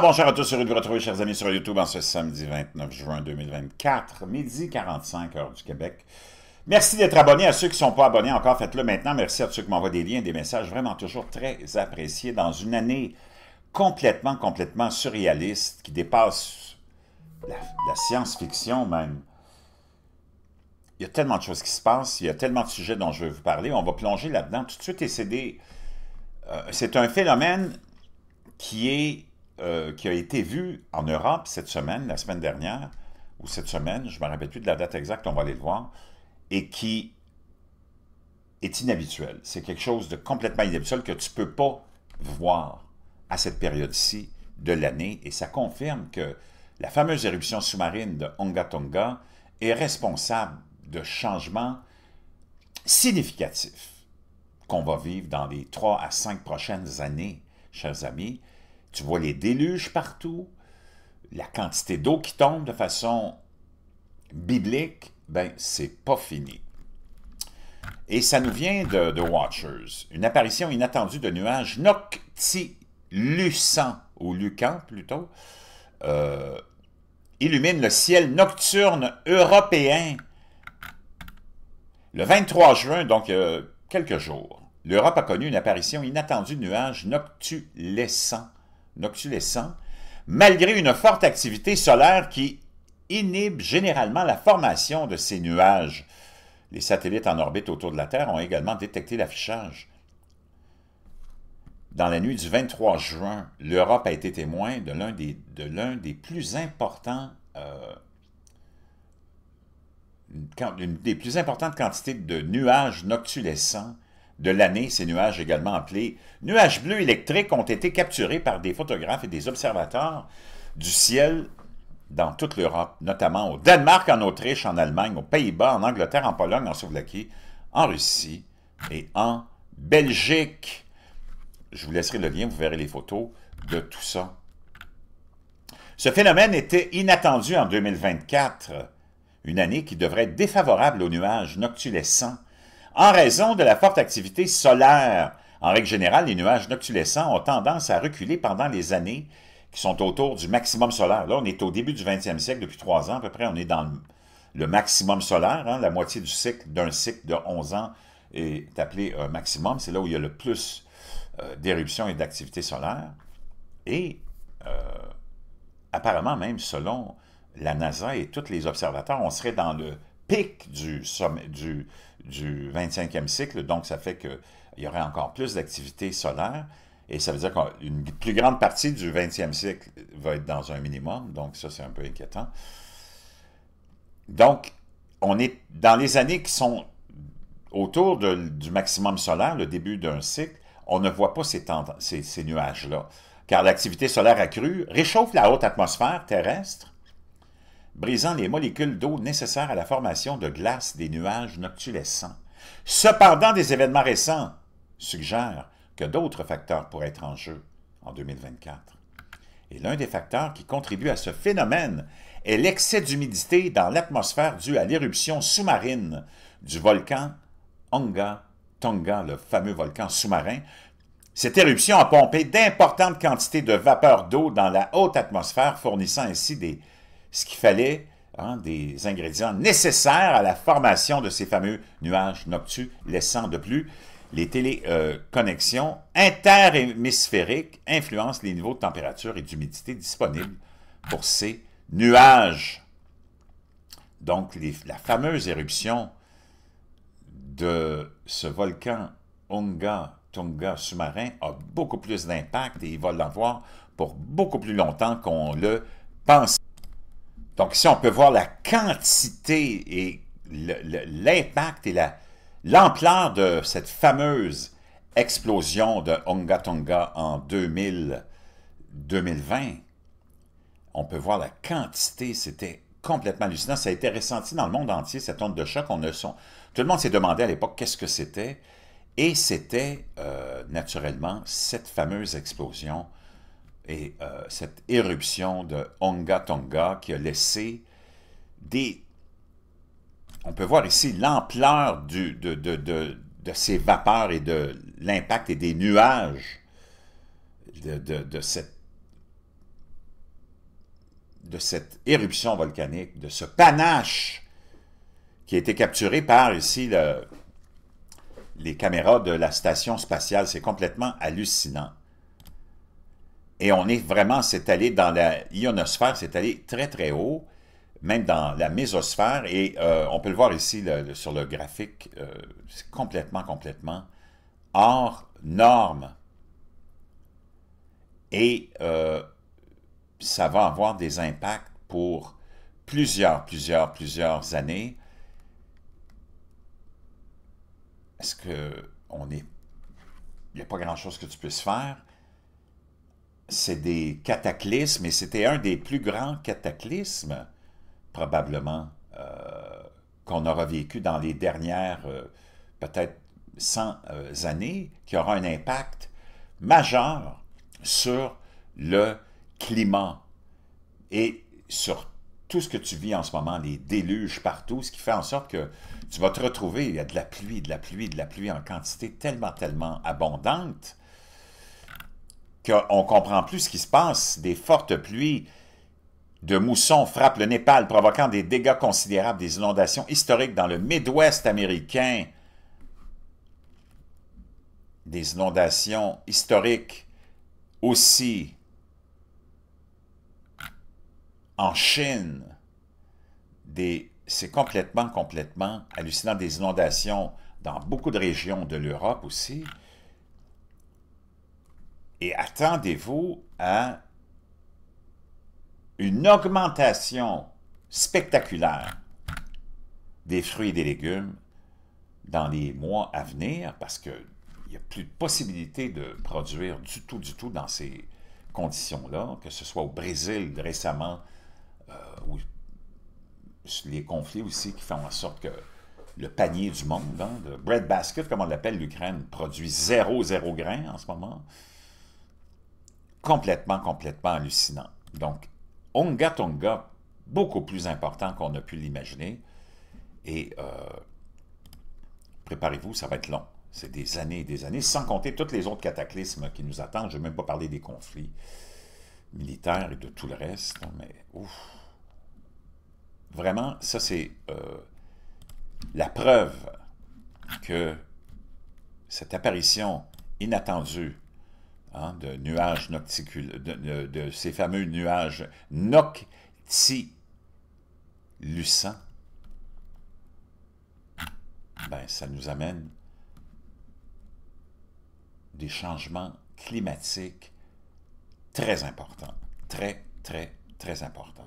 bonjour à tous, heureux de vous retrouver, chers amis, sur YouTube en ce samedi 29 juin 2024, midi 45, heure du Québec. Merci d'être abonné. À ceux qui ne sont pas abonnés encore, faites-le maintenant. Merci à ceux qui m'envoient des liens, des messages vraiment toujours très appréciés dans une année complètement, complètement surréaliste qui dépasse la, science-fiction même. Il y a tellement de choses qui se passent, il y a tellement de sujets dont je veux vous parler. On va plonger là-dedans tout de suite et c'est euh, un phénomène qui est euh, qui a été vu en Europe cette semaine, la semaine dernière, ou cette semaine, je ne me rappelle plus de la date exacte, on va aller le voir, et qui est inhabituel. C'est quelque chose de complètement inhabituel que tu ne peux pas voir à cette période-ci de l'année, et ça confirme que la fameuse éruption sous-marine de Onga Tonga est responsable de changements significatifs qu'on va vivre dans les trois à cinq prochaines années, chers amis, tu vois les déluges partout, la quantité d'eau qui tombe de façon biblique, ben c'est pas fini. Et ça nous vient de, de Watchers, une apparition inattendue de nuages noctilucents, ou lucans plutôt, euh, illumine le ciel nocturne européen. Le 23 juin, donc euh, quelques jours, l'Europe a connu une apparition inattendue de nuages noctulescents noctulescents, malgré une forte activité solaire qui inhibe généralement la formation de ces nuages. Les satellites en orbite autour de la Terre ont également détecté l'affichage. Dans la nuit du 23 juin, l'Europe a été témoin de l'un des, plus importants euh, des plus importantes quantités de nuages noctulescents de l'année, ces nuages également appelés nuages bleus électriques ont été capturés par des photographes et des observateurs du ciel dans toute l'Europe, notamment au Danemark, en Autriche, en Allemagne, aux Pays-Bas, en Angleterre, en Pologne, en Slovaquie, en Russie et en Belgique. Je vous laisserai le lien, vous verrez les photos de tout ça. Ce phénomène était inattendu en 2024, une année qui devrait être défavorable aux nuages noctulescents en raison de la forte activité solaire. En règle générale, les nuages noctulescents ont tendance à reculer pendant les années qui sont autour du maximum solaire. Là, on est au début du 20e siècle, depuis trois ans à peu près, on est dans le, maximum solaire. Hein. la moitié du cycle d'un cycle de 11 ans est appelé un euh, maximum. C'est là où il y a le plus euh, d'éruptions et d'activité solaire. Et euh, apparemment, même selon la NASA et tous les observateurs, on serait dans le pic du, sommet, du, du 25e cycle, donc ça fait qu'il y aurait encore plus d'activité solaire. Et ça veut dire qu'une plus grande partie du 20e cycle va être dans un minimum, donc ça c'est un peu inquiétant. Donc, on est dans les années qui sont autour du maximum solaire, le début d'un cycle, on ne voit pas ces nuages-là, car l'activité solaire accrue réchauffe la haute atmosphère terrestre brisant les molécules d'eau nécessaires à la formation de glace des nuages noctulescents. Cependant, des événements récents suggèrent que d'autres facteurs pourraient être en jeu en 2024. Et l'un des facteurs qui contribue à ce phénomène est l'excès d'humidité dans l'atmosphère dû à l'éruption sous-marine du volcan Onga Tonga, le fameux volcan sous-marin. Cette éruption a pompé d'importantes quantités de vapeur d'eau dans la haute atmosphère, fournissant ainsi des ce qu'il fallait hein, des ingrédients nécessaires à la formation de ces fameux nuages noctus laissant de plus les téléconnexions interhémisphériques influencent les niveaux de température et d'humidité disponibles pour ces nuages. Donc, la fameuse éruption de ce volcan onga Tonga sous-marin a beaucoup plus d'impact et il va l'avoir pour beaucoup plus longtemps qu'on le pensait. Donc, si on peut voir la quantité et l'impact et l'ampleur de cette fameuse explosion de Onga Tonga en 2020, on peut voir la quantité, c'était complètement hallucinant. Ça a été ressenti dans le monde entier, cette onde de choc. Tout le monde s'est demandé à l'époque qu'est-ce que c'était. Et c'était euh, naturellement cette fameuse explosion et euh, cette éruption de Onga Tonga qui a laissé des... On peut voir ici l'ampleur de, de, de, de, ces vapeurs et de l'impact et des nuages de, cette, de cette éruption volcanique, de ce panache qui a été capturé par ici les caméras de la station spatiale. C'est complètement hallucinant. Et on est vraiment allé dans la ionosphère, c'est allé très très haut, même dans la mésosphère. Et euh, on peut le voir ici sur le graphique, euh, c'est complètement, complètement hors norme. Et euh, ça va avoir des impacts pour plusieurs, plusieurs, plusieurs années. Est-ce que on est... Il n'y a pas grand-chose que tu puisses faire c'est des cataclysmes, et c'était un des plus grands cataclysmes, probablement, euh, qu'on aura vécu dans les dernières, euh, peut-être 100 euh, années, qui aura un impact majeur sur le climat et sur tout ce que tu vis en ce moment, les déluges partout, ce qui fait en sorte que tu vas te retrouver, il y a de la pluie, de la pluie, de la pluie en quantité tellement, tellement abondante qu'on ne comprend plus ce qui se passe. Des fortes pluies de mousson frappent le Népal, provoquant des dégâts considérables, des inondations historiques dans le Midwest américain. Des inondations historiques aussi en Chine. C'est complètement, complètement hallucinant des inondations dans beaucoup de régions de l'Europe aussi. Et attendez-vous à une augmentation spectaculaire des fruits et des légumes dans les mois à venir parce qu'il n'y a plus de possibilité de produire du tout, du tout dans ces conditions-là, que ce soit au Brésil récemment, euh, ou les conflits aussi qui font en sorte que le panier du monde, hein, le bread comme on l'appelle l'Ukraine, produit zéro, zéro grain en ce moment complètement, complètement hallucinant. Donc, Onga Tonga, beaucoup plus important qu'on a pu l'imaginer. Et euh, préparez-vous, ça va être long. C'est des années et des années, sans compter toutes les autres cataclysmes qui nous attendent. Je ne vais même pas parler des conflits militaires et de tout le reste. Mais Vraiment, ça c'est euh, la preuve que cette apparition inattendue Hein, de nuages nocticulaires, de, ces fameux nuages noctilucents, ben, ça nous amène des changements climatiques très importants, très, très, très importants.